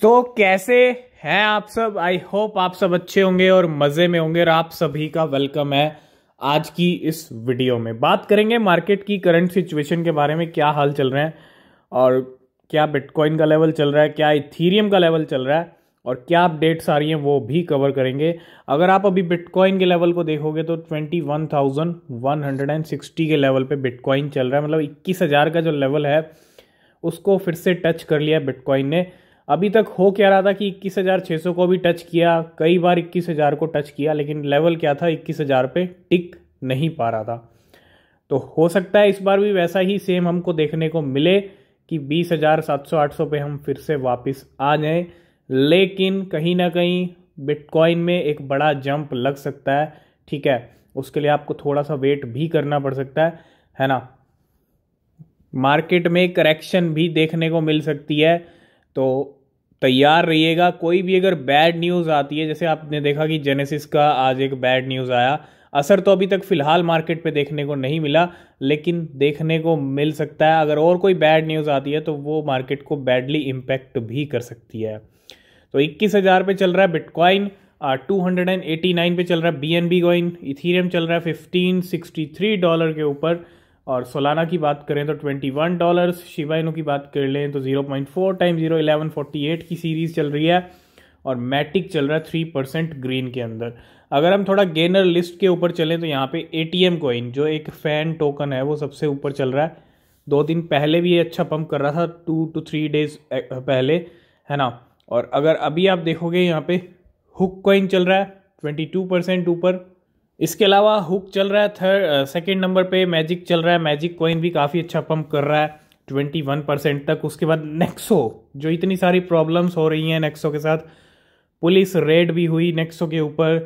तो कैसे हैं आप सब आई होप आप सब अच्छे होंगे और मज़े में होंगे और आप सभी का वेलकम है आज की इस वीडियो में बात करेंगे मार्केट की करंट सिचुएशन के बारे में क्या हाल चल रहे हैं और क्या बिटकॉइन का लेवल चल रहा है क्या इथीरियम का लेवल चल रहा है और क्या अपडेट्स आ रही हैं वो भी कवर करेंगे अगर आप अभी बिटकॉइन के लेवल को देखोगे तो 21,160 के लेवल पे बिटकॉइन चल रहा है मतलब 21,000 का जो लेवल है उसको फिर से टच कर लिया बिटकॉइन ने अभी तक हो क्या रहा था कि इक्कीस हज़ार छः सौ को भी टच किया कई बार इक्कीस हज़ार को टच किया लेकिन लेवल क्या था इक्कीस हज़ार पे टिक नहीं पा रहा था तो हो सकता है इस बार भी वैसा ही सेम हमको देखने को मिले कि बीस हज़ार सात सौ आठ सौ पे हम फिर से वापस आ जाए लेकिन कहीं ना कहीं बिटकॉइन में एक बड़ा जंप लग सकता है ठीक है उसके लिए आपको थोड़ा सा वेट भी करना पड़ सकता है है ना मार्केट में करेक्शन भी देखने को मिल सकती है तो तैयार रहिएगा कोई भी अगर बैड न्यूज़ आती है जैसे आपने देखा कि जेनेसिस का आज एक बैड न्यूज़ आया असर तो अभी तक फ़िलहाल मार्केट पे देखने को नहीं मिला लेकिन देखने को मिल सकता है अगर और कोई बैड न्यूज़ आती है तो वो मार्केट को बैडली इम्पैक्ट भी कर सकती है तो इक्कीस हज़ार पे चल रहा है bitcoin two hundred and eighty nine पर चल रहा है B N B coin ethereum चल रहा है फिफ्टीन सिक्सटी थ्री डॉलर के ऊपर और सोलाना की बात करें तो ट्वेंटी वन डॉलर्स शिवाइनों की बात कर लें तो zero point four time zero eleven forty eight की सीरीज़ चल रही है और मैटिक चल रहा है थ्री परसेंट ग्रीन के अंदर अगर हम थोड़ा गेनर लिस्ट के ऊपर चलें तो यहाँ पे ए टी एम कोइन जो एक फ़ैन टोकन है वो सबसे ऊपर चल रहा है दो दिन पहले भी ये अच्छा पंप कर रहा था टू टू थ्री डेज पहले है ना और अगर अभी आप देखोगे यहाँ पे हुक कोइन चल रहा है ट्वेंटी टू परसेंट ऊपर इसके अलावा हुक चल रहा है थर्ड सेकेंड नंबर पे मैजिक चल रहा है मैजिक कॉइन भी काफ़ी अच्छा पंप कर रहा है ट्वेंटी वन परसेंट तक उसके बाद नेक्सो जो इतनी सारी प्रॉब्लम्स हो रही हैं नेक्सो के साथ पुलिस रेड भी हुई नेक्सो के ऊपर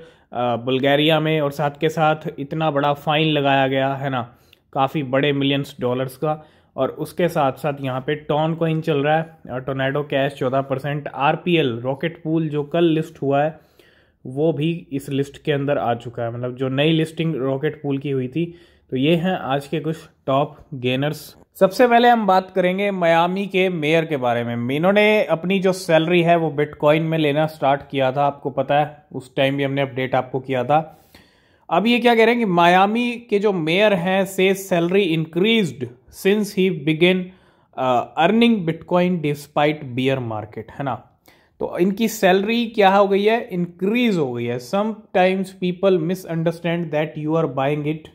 बुल्गारिया uh, में और साथ के साथ इतना बड़ा फाइन लगाया गया है ना काफ़ी बड़े मिलियंस डॉलर्स का और उसके साथ साथ यहाँ पे टॉन कॉइन चल रहा है टोनेडो कैश चौदह परसेंट आर रॉकेट पूल जो कल लिस्ट हुआ है वो भी इस लिस्ट के अंदर आ चुका है मतलब जो नई लिस्टिंग रॉकेट पूल की हुई थी तो ये हैं आज के कुछ टॉप गेनर्स सबसे पहले हम बात करेंगे मयामी के मेयर के बारे में इन्होंने अपनी जो सैलरी है वो बिटकॉइन में लेना स्टार्ट किया था आपको पता है उस टाइम भी हमने अपडेट आपको किया था अब ये क्या कह रहे हैं कि मायामी के जो मेयर हैं से salary increase since he began earning bitcoin despite bear market है ना तो इनकी सैलरी क्या हो गई है इंक्रीज हो गई है sometimes people misunderstand that you are buying it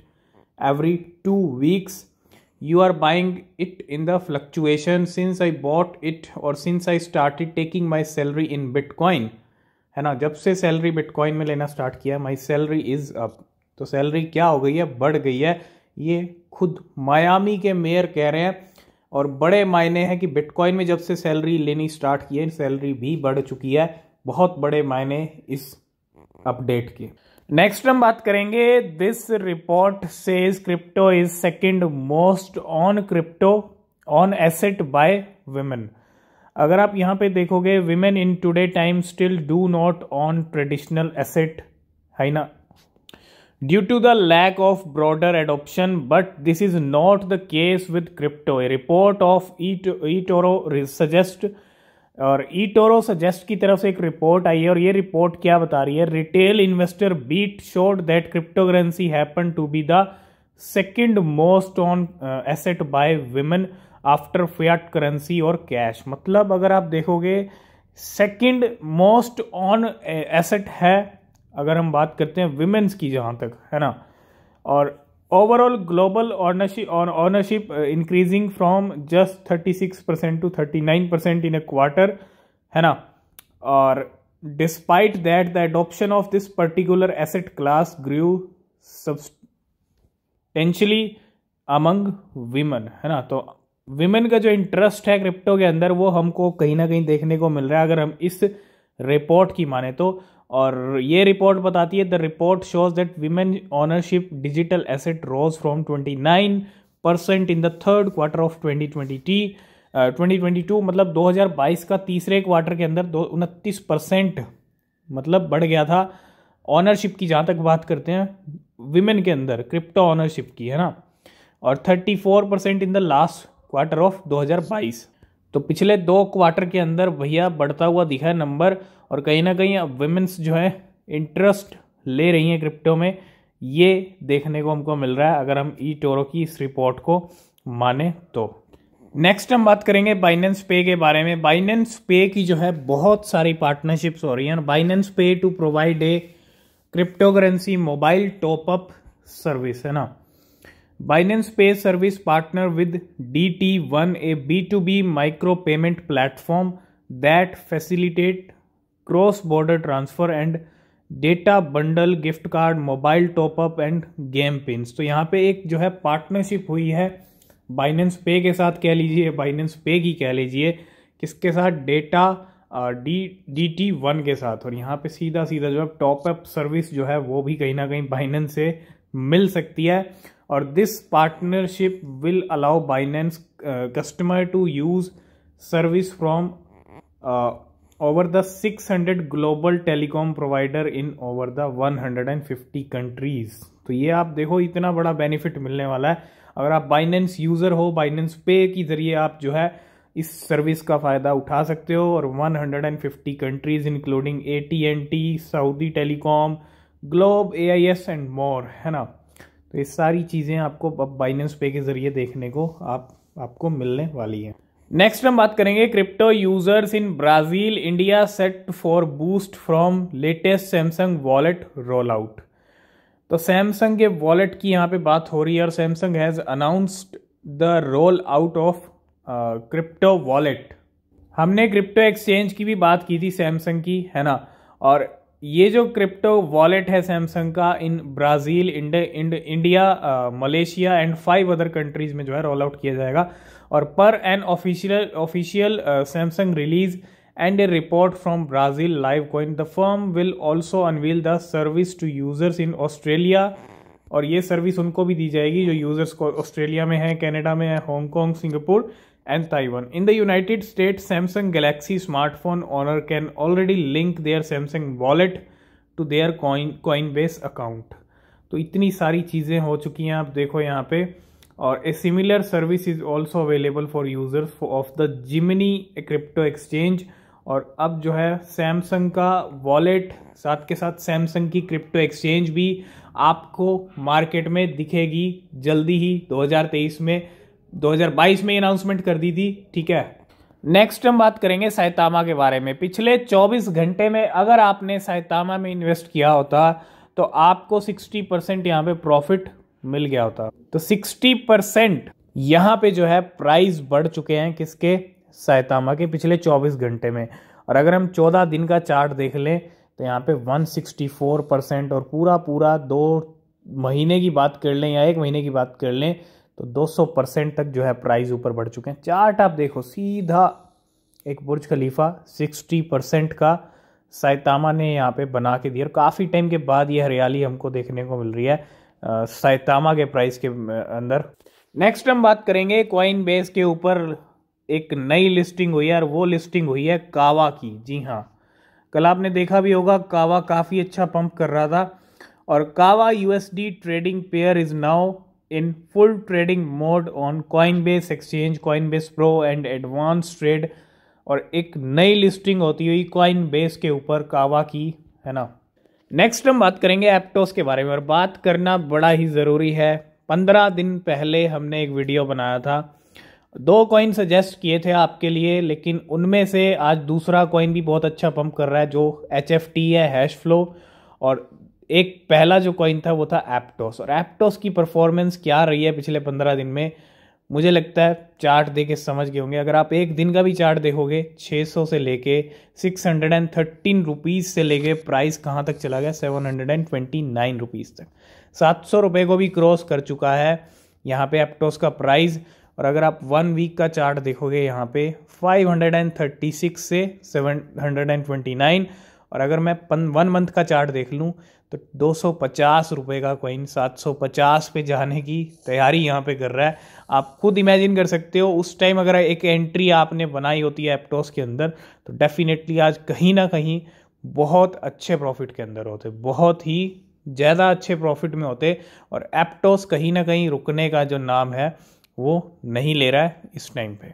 every two weeks you are buying it in the fluctuation since I bought it और since I start taking my salary in bitcoin है ना जब से salary bitcoin में लेना start किया my salary is up तो salary क्या हो गई है बढ़ गई है ये खुद मायामी के मेयर कह रहे हैं और बड़े मायने हैं कि बिटकॉइन में जब से सैलरी लेनी स्टार्ट की है सैलरी भी बढ़ चुकी है बहुत बड़े मायने इस अपडेट के नेक्स्ट हम बात करेंगे दिस रिपोर्ट से crypto is second most owned crypto owned asset by women अगर आप यहाँ पे देखोगे women in today time still do not own traditional asset है ना due to the lack of broader adoption, but this is not the case with crypto. A report of eToro e suggests e और ई Toro suggest की तरफ से एक report आई है और ये रिपोर्ट क्या बता रही है retail investor beat showed that cryptocurrency happen to be the second most owned asset by women after fiat currency और कैश मतलब अगर आप देखोगे सेकंड मोस्ट ऑन एसेट है अगर हम बात करते हैं विमेंस की जहाँ तक है ना और overall global ownership ownership increasing from just thirty six percent to thirty nine percent in a quarter है ना और despite that the adoption of this particular asset class grew substantially among women है ना तो विमेन का जो interest है crypto के अंदर वो हमको कहीं ना कहीं देखने को मिल रहा है अगर हम इस रिपोर्ट की माने तो और ये रिपोर्ट बताती है the report shows that women ownership digital asset rose from 29 percent in the third quarter of 2020 2022 मतलब 2022 का तीसरे क्वार्टर के अंदर दो उनतीस परसेंट मतलब बढ़ गया था ऑनरशिप की जहाँ तक बात करते हैं वीमेन के अंदर क्रिप्टो ऑनरशिप की है ना और 34 percent in the last quarter of 2022 तो पिछले दो क्वार्टर के अंदर भैया बढ़ता हुआ दिखा है नंबर और कहीं ना कहीं अब वेमेंस जो है इंटरेस्ट ले रही हैं क्रिप्टो में ये देखने को हमको मिल रहा है अगर हम ई टोरो की इस रिपोर्ट को माने तो नेक्स्ट हम बात करेंगे बाइनेंस पे के बारे में बाइनेंस पे की जो है बहुत सारी पार्टनरशिप्स हो रही हैं Binance pay to provide a cryptocurrency mobile top up service है ना Binance pay service partner with D T one a B two B micro payment platform that facilitate cross border transfer and data bundle gift card mobile top up and game pins तो यहाँ पे एक जो है partnership हुई है Binance पे के साथ कह लीजिए बाइनेंस पे की कह लीजिए किसके साथ data D D T one के साथ और यहाँ पे सीधा सीधा जो है टॉपअप सर्विस जो है वो भी कहीं ना कहीं बाइनेंस से मिल सकती है और this partnership will allow Binance customer to use service from over the 600 global telecom provider in over the 150 countries तो ये आप देखो इतना बड़ा बेनिफिट मिलने वाला है अगर आप बाइनेंस यूज़र हो बाइनेंस पे के ज़रिए आप जो है इस सर्विस का फ़ायदा उठा सकते हो और 150 countries including A T and T Saudi Telecom Globe A I S and more है ना तो ये सारी चीज़ें आपको अब बाइनेंस पे के ज़रिए देखने को आप आपको मिलने वाली है नेक्स्ट हम बात करेंगे crypto users in Brazil India set for boost from latest Samsung wallet roll out तो सैमसंग के वॉलेट की यहाँ पे बात हो रही है और Samsung has announced the roll out of crypto wallet हमने क्रिप्टो एक्सचेंज की भी बात की थी सैमसंग की है ना और ये जो क्रिप्टो वॉलेट है सैमसंग का in Brazil Ind, Ind, India Malaysia and five other countries में जो है रोल आउट किया जाएगा और पर an official official Samsung release and a report from Brazil Live Coin the firm will also unveil the service to users in Australia और ये service उनको भी दी जाएगी जो यूज़र्स को ऑस्ट्रेलिया में है कनाडा में है Hong Kong Singapore and Taiwan. In the United States, Samsung Galaxy smartphone owner can already link their Samsung wallet to their coin Coinbase account. तो इतनी सारी चीज़ें हो चुकी हैं आप देखो यहाँ पे और a similar service is also available for users of the Gemini crypto exchange और अब जो है सैमसंग का वॉलेट साथ के साथ सैमसंग की क्रिप्टो एक्सचेंज भी आपको मार्केट में दिखेगी जल्दी ही 2023 में 2022 में अनाउंसमेंट कर दी थी ठीक है नेक्स्ट हम बात करेंगे साइतामा के बारे में पिछले 24 घंटे में अगर आपने साइतामा में इन्वेस्ट किया होता तो आपको 60 परसेंट यहाँ पे प्रॉफिट मिल गया होता तो 60 परसेंट यहाँ पे जो है प्राइस बढ़ चुके हैं किसके साइतामा के पिछले 24 घंटे में और अगर हम 14 दिन का चार्ट देख लें तो यहाँ पे 164 परसेंट और पूरा पूरा दो महीने की बात कर लें या एक महीने की बात कर लें तो 200 परसेंट तक जो है प्राइस ऊपर बढ़ चुके हैं चार्ट आप देखो सीधा एक बुर्ज खलीफा 60 परसेंट का साइतामा ने यहाँ पे बना के दिया और काफ़ी टाइम के बाद ये हरियाली हमको देखने को मिल रही है आ, साइतामा के प्राइस के अंदर नेक्स्ट हम बात करेंगे क्वाइन बेस के ऊपर एक नई लिस्टिंग हुई है और वो लिस्टिंग हुई है कावा की जी हाँ कल आपने देखा भी होगा कावा काफ़ी अच्छा पंप कर रहा था और Kava USD trading pair is now in full trading mode on Coinbase Exchange, Coinbase Pro and Advanced Trade और एक नई लिस्टिंग होती हुई Coinbase के ऊपर कावा की है ना नेक्स्ट हम बात करेंगे एप्टोस के बारे में और बात करना बड़ा ही ज़रूरी है पंद्रह दिन पहले हमने एक वीडियो बनाया था दो कॉइन सजेस्ट किए थे आपके लिए लेकिन उनमें से आज दूसरा कॉइन भी बहुत अच्छा पंप कर रहा है जो एच एफ टी है हैश फ्लो और एक पहला जो कॉइन था वो था एप्टोस और एप्टोस की परफॉर्मेंस क्या रही है पिछले पंद्रह दिन में मुझे लगता है चार्ट दे के समझ गए होंगे अगर आप एक दिन का भी चार्ट देखोगे 600 से लेके 613 हंड्रेड से लेके प्राइस कहाँ तक चला गया 729 हंड्रेड तक सात सौ रुपये को भी क्रॉस कर चुका है यहाँ पे एप्टोस का प्राइस और अगर आप वन वीक का चार्ट देखोगे यहाँ पे 536 से 729 और अगर मैं पन वन मंथ का चार्ट देख लूँ तो दो सौ का कॉइन 750 पे जाने की तैयारी यहाँ पे कर रहा है आप खुद इमेजिन कर सकते हो उस टाइम अगर एक एंट्री आपने बनाई होती है एप्टोस के अंदर तो डेफिनेटली आज कहीं ना कहीं बहुत अच्छे प्रॉफिट के अंदर होते बहुत ही ज़्यादा अच्छे प्रॉफिट में होते और एप्टोस कहीं ना कहीं रुकने का जो नाम है वो नहीं ले रहा है इस टाइम पे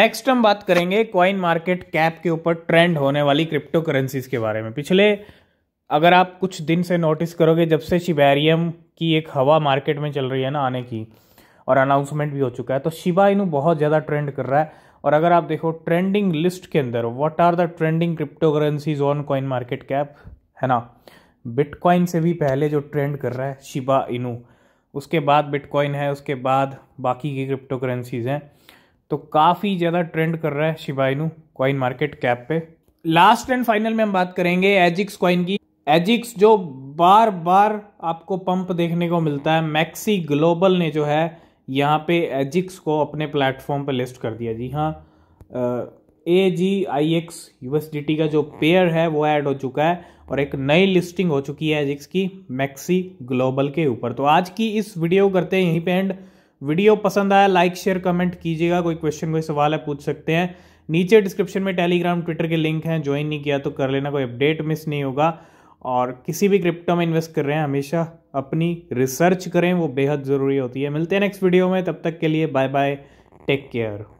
नेक्स्ट हम बात करेंगे कॉइन मार्केट कैप के ऊपर ट्रेंड होने वाली क्रिप्टो करेंसीज के बारे में पिछले अगर आप कुछ दिन से नोटिस करोगे जब से शिवेरियम की एक हवा मार्केट में चल रही है ना आने की और अनाउंसमेंट भी हो चुका है तो शिबा इनू बहुत ज़्यादा ट्रेंड कर रहा है और अगर आप देखो ट्रेंडिंग लिस्ट के अंदर what are the trending cryptocurrencies on coin market cap है ना बिटकॉइन से भी पहले जो ट्रेंड कर रहा है शिबा इनू उसके बाद बिटकॉइन है उसके बाद बाकी की क्रिप्टो करेंसीज हैं तो काफ़ी ज़्यादा ट्रेंड कर रहा है Shiba Inu coin market cap पे लास्ट एंड फाइनल में हम बात करेंगे एजिक्स कॉइन की एजिक्स जो बार बार आपको पंप देखने को मिलता है मैक्सी ग्लोबल ने जो है यहाँ पे एजिक्स को अपने प्लेटफॉर्म पर लिस्ट कर दिया जी हाँ ए जी आई एक्स यूएसडीटी का जो पेयर है वो ऐड हो चुका है और एक नई लिस्टिंग हो चुकी है एजिक्स की मैक्सी ग्लोबल के ऊपर तो आज की इस वीडियो करते हैं यहीं पे एंड वीडियो पसंद आया लाइक शेयर कमेंट कीजिएगा कोई क्वेश्चन कोई सवाल है पूछ सकते हैं नीचे डिस्क्रिप्शन में टेलीग्राम ट्विटर के लिंक हैं ज्वाइन नहीं किया तो कर लेना कोई अपडेट मिस नहीं होगा और किसी भी क्रिप्टो में इन्वेस्ट कर रहे हैं हमेशा अपनी रिसर्च करें वो बेहद ज़रूरी होती है मिलते हैं नेक्स्ट वीडियो में तब तक के लिए बाय बाय टेक केयर